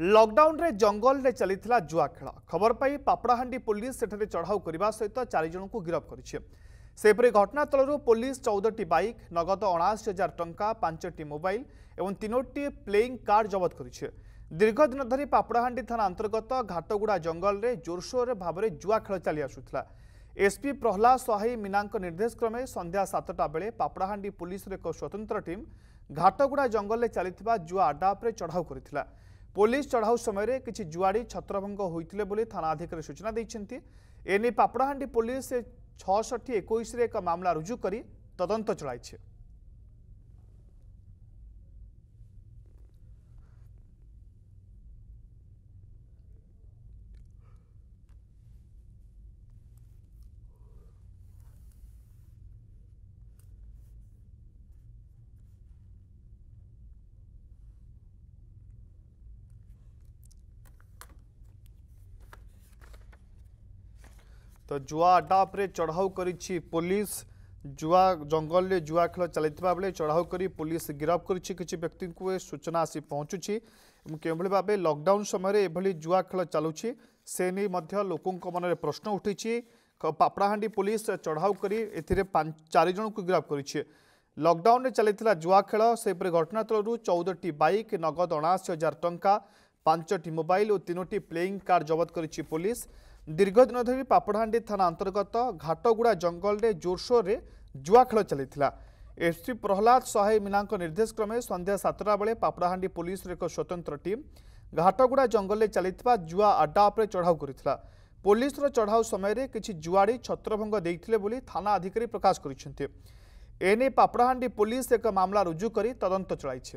ଲକଡାଉନରେ ଜଙ୍ଗଲରେ ଚାଲିଥିଲା ଜୁଆ ଖେଳ ଖବର ପାଇ ପାପଡ଼ାହାଣ୍ଡି ପୋଲିସ ସେଠାରେ ଚଢ଼ାଉ କରିବା ସହିତ ଚାରିଜଣଙ୍କୁ ଗିରଫ କରିଛି ସେହିପରି ଘଟଣାସ୍ଥଳରୁ ପୋଲିସ ଚଉଦଟି ବାଇକ୍ ନଗଦ ଅଣାଅଶୀ ହଜାର ଟଙ୍କା ପାଞ୍ଚଟି ମୋବାଇଲ ଏବଂ ତିନୋଟି ପ୍ଲେଇଂ କାର୍ଡ ଜବତ କରିଛି ଦୀର୍ଘ ଦିନ ଧରି ପାପଡ଼ାହାଣ୍ଡି ଥାନା ଅନ୍ତର୍ଗତ ଘାଟଗୁଡ଼ା ଜଙ୍ଗଲରେ ଜୋରସୋର ଭାବରେ ଜୁଆ ଖେଳ ଚାଲି ଆସୁଥିଲା ଏସ୍ପି ପ୍ରହ୍ଲାଦ ସହାଇ ମୀନାଙ୍କ ନିର୍ଦ୍ଦେଶ କ୍ରମେ ସନ୍ଧ୍ୟା ସାତଟା ବେଳେ ପାପଡ଼ାହାଣ୍ଡି ପୋଲିସର ଏକ ସ୍ୱତନ୍ତ୍ର ଟିମ୍ ଘାଟଗୁଡ଼ା ଜଙ୍ଗଲରେ ଚାଲିଥିବା ଜୁଆ ଆଡ୍ଡା ଉପରେ ଚଢ଼ାଉ କରିଥିଲା ପୋଲିସ ଚଢ଼ାଉ ସମୟରେ କିଛି ଜୁଆଡ଼ି ଛତ୍ରଭଙ୍ଗ ହୋଇଥିଲେ ବୋଲି ଥାନାଧିକାରୀ ସୂଚନା ଦେଇଛନ୍ତି ଏନେଇ ପାପଡ଼ାହାଣ୍ଡି ପୋଲିସ ଛଅଷଠି ଏକୋଇଶରେ ଏକ ମାମଲା ରୁଜୁ କରି ତଦନ୍ତ ଚଳାଇଛି তো জুয়া আড্ডা উপরে চড়াও করেছি পুলিশ জুয়া জঙ্গলে জুয়া খেল চালা বেড়ে চড়াও করে পুলিশ গিরফ করেছে কিছু ব্যক্তি সূচনা আসি পৌঁছুছি এবং কেউভাবে ভাবে লকডাউন সময় এভাবে জুয়া খেল চালুছি সে নিয়ে লোক মনে প্রশ্ন উঠিছে পাপড়াহাঁডি পুলিশ চড়াও করে এতে চারিজণকে গিরফ করেছে লকডাউনে চাল জুয়া খেল সেইপরি ঘটনাস্থলর চৌদটি বাইক নগদ অনাশি হাজার টঙ্কা পাঁচটি মোবাইল ও তিনোটি প্লেয়িং কার্ড জবত করেছে পুলিশ দীর্ঘদিন ধরে পাপড়হাঁডি থানা অন্তর্গত ঘাটগুড়া জঙ্গলে জোরসোরে জুয়া খেল চাল এসপি প্রহ্লাদ সহাই মীনা নির্দেশ ক্রমে সন্ধ্যা সাতটা বেড়ে পাপড়াহাঁডি পুলিশের এক স্বতন্ত্র টিম ঘাটগুড়া জঙ্গলে চাল জুয়া আড্ডা উপরে চড়াও করেছিল পুলিশের চড়াও সময় কিছু জুয়াড়ি ছত্রভঙ্গ দিয়ে বলে থানা আধিকারী প্রকাশ করেছেন এনে পাপড়াহাঁডি পুলিশ এক মামলা রুজু করে তদন্ত চলাইছে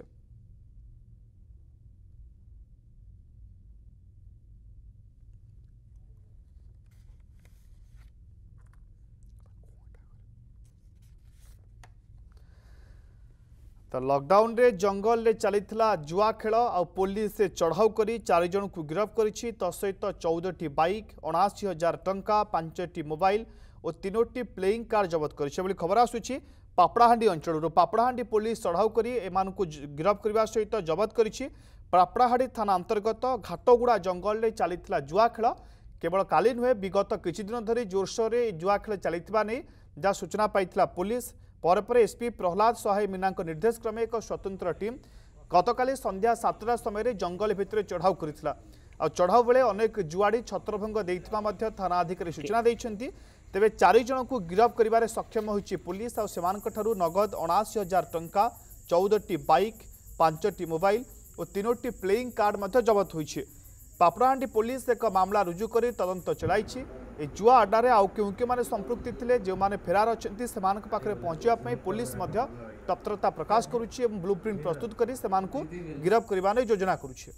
ତ ଲକଡାଉନରେ ଜଙ୍ଗଲରେ ଚାଲିଥିଲା ଜୁଆ ଖେଳ ଆଉ ପୋଲିସ ଚଢ଼ାଉ କରି ଚାରିଜଣଙ୍କୁ ଗିରଫ କରିଛି ତ ସହିତ ଚଉଦଟି ବାଇକ୍ ଅଣାଅଶୀ ହଜାର ଟଙ୍କା ପାଞ୍ଚଟି ମୋବାଇଲ ଓ ତିନୋଟି ପ୍ଲେଇଂ କାର୍ଡ଼ ଜବତ କରିଛି ଏଭଳି ଖବର ଆସୁଛି ପାପଡ଼ାହାଣ୍ଡି ଅଞ୍ଚଳରୁ ପାପଡ଼ାହାଣ୍ଡି ପୋଲିସ ଚଢ଼ାଉ କରି ଏମାନଙ୍କୁ ଗିରଫ କରିବା ସହିତ ଜବତ କରିଛି ପାପଡ଼ାହାଣ୍ଡି ଥାନା ଅନ୍ତର୍ଗତ ଘାଟଗୁଡ଼ା ଜଙ୍ଗଲରେ ଚାଲିଥିଲା ଜୁଆ ଖେଳ କେବଳ କାଲି ନୁହେଁ ବିଗତ କିଛି ଦିନ ଧରି ଜୋରସୋରରେ ଜୁଆ ଖେଳ ଚାଲିଥିବା ନେଇ ଯାହା ସୂଚନା ପାଇଥିଲା ପୋଲିସ পরপরে এসপি প্রহ্লাদ সহায় মীনাঙ্ক নির্দেশক্রমে এক স্বতন্ত্র টিম গতকালি সন্ধ্যা সাতটা সময় জঙ্গল ভিতরে চড়াও করেছিল ଆଉ ଚଢ଼ାଉ ବେଳେ ଅନେକ ଜୁଆଡ଼ି ଛତ୍ରଭଙ୍ଗ ଦେଇଥିବା ମଧ୍ୟ ଥାନାଧିକାରୀ ସୂଚନା ଦେଇଛନ୍ତି ତେବେ ଚାରି ଜଣଙ୍କୁ ଗିରଫ କରିବାରେ ସକ୍ଷମ ହୋଇଛି ପୁଲିସ୍ ଆଉ ସେମାନଙ୍କଠାରୁ ନଗଦ ଅଣାଅଶୀ ହଜାର ଟଙ୍କା ଚଉଦଟି ବାଇକ୍ ପାଞ୍ଚଟି ମୋବାଇଲ ଓ ତିନୋଟି ପ୍ଲେଇଂ କାର୍ଡ଼ ମଧ୍ୟ ଜବତ ହୋଇଛି ପାପଡ଼ାହାଣ୍ଡି ପୋଲିସ ଏକ ମାମଲା ରୁଜୁ କରି ତଦନ୍ତ ଚଳାଇଛି ଏ ଜୁଆ ଆଡ଼ାରେ ଆଉ କେଉଁ କେଉଁମାନେ ସମ୍ପୃକ୍ତି ଥିଲେ ଯେଉଁମାନେ ଫେରାର ଅଛନ୍ତି ସେମାନଙ୍କ ପାଖରେ ପହଞ୍ଚିବା ପାଇଁ ପୋଲିସ ମଧ୍ୟ ତତ୍ପରତା ପ୍ରକାଶ କରୁଛି ଏବଂ ବ୍ଲୁ ପ୍ରିଣ୍ଟ ପ୍ରସ୍ତୁତ କରି ସେମାନଙ୍କୁ ଗିରଫ କରିବା ନେଇ ଯୋଜନା କରୁଛି